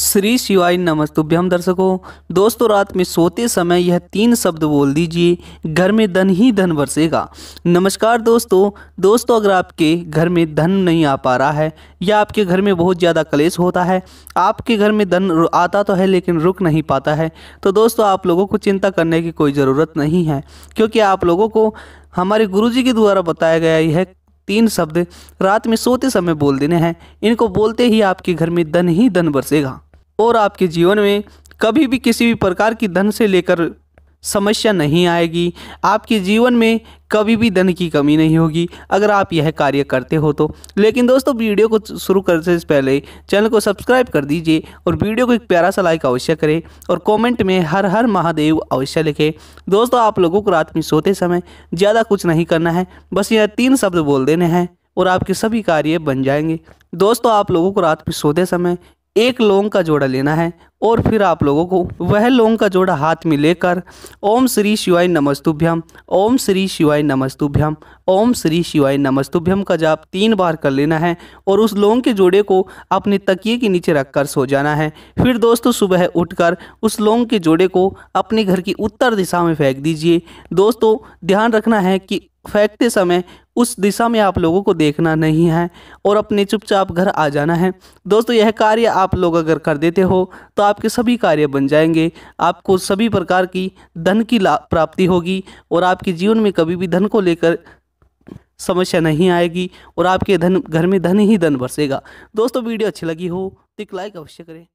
श्री शिवाय नमस्तुभ्यम दर्शकों दोस्तों रात में सोते समय यह तीन शब्द बोल दीजिए घर में धन ही धन बरसेगा नमस्कार दोस्तों दोस्तों अगर आपके घर में धन नहीं आ पा रहा है या आपके घर में बहुत ज़्यादा कलेश होता है आपके घर में धन आता तो है लेकिन रुक नहीं पाता है तो दोस्तों आप लोगों को चिंता करने की कोई ज़रूरत नहीं है क्योंकि आप लोगों को हमारे गुरु के द्वारा बताया गया यह तीन शब्द रात में सोते समय बोल देने हैं इनको बोलते ही आपके घर में धन ही धन बरसेगा और आपके जीवन में कभी भी किसी भी प्रकार की धन से लेकर समस्या नहीं आएगी आपके जीवन में कभी भी धन की कमी नहीं होगी अगर आप यह कार्य करते हो तो लेकिन दोस्तों वीडियो को शुरू करने से पहले चैनल को सब्सक्राइब कर दीजिए और वीडियो को एक प्यारा सा लाइक अवश्य करें और कमेंट में हर हर महादेव अवश्य लिखें दोस्तों आप लोगों को रात में सोते समय ज़्यादा कुछ नहीं करना है बस यह तीन शब्द बोल देने हैं और आपके सभी कार्य बन जाएंगे दोस्तों आप लोगों को रात में सोते समय एक लौंग का जोड़ा लेना है और फिर आप लोगों को वह लोंग का जोड़ा हाथ में लेकर ओम श्री शिवाय नमस्तुभ्यम ओम श्री शिवाय नमस्तुभ्यम ओम श्री शिवाय नमस्तुभ्यम का जाप तीन बार कर लेना है और उस लोंग के जोड़े को अपने तकिए के नीचे रखकर सो जाना है फिर दोस्तों सुबह उठकर उस लोंग के जोड़े को अपने घर की उत्तर दिशा में फेंक दीजिए दोस्तों ध्यान रखना है कि फेंकते समय उस दिशा में आप लोगों को देखना नहीं है और अपने चुपचाप घर आ जाना है दोस्तों यह कार्य आप लोग अगर कर देते हो तो आपके सभी कार्य बन जाएंगे आपको सभी प्रकार की धन की प्राप्ति होगी और आपके जीवन में कभी भी धन को लेकर समस्या नहीं आएगी और आपके धन घर में धन ही धन बरसेगा दोस्तों वीडियो अच्छी लगी हो तो एक लाइक अवश्य करें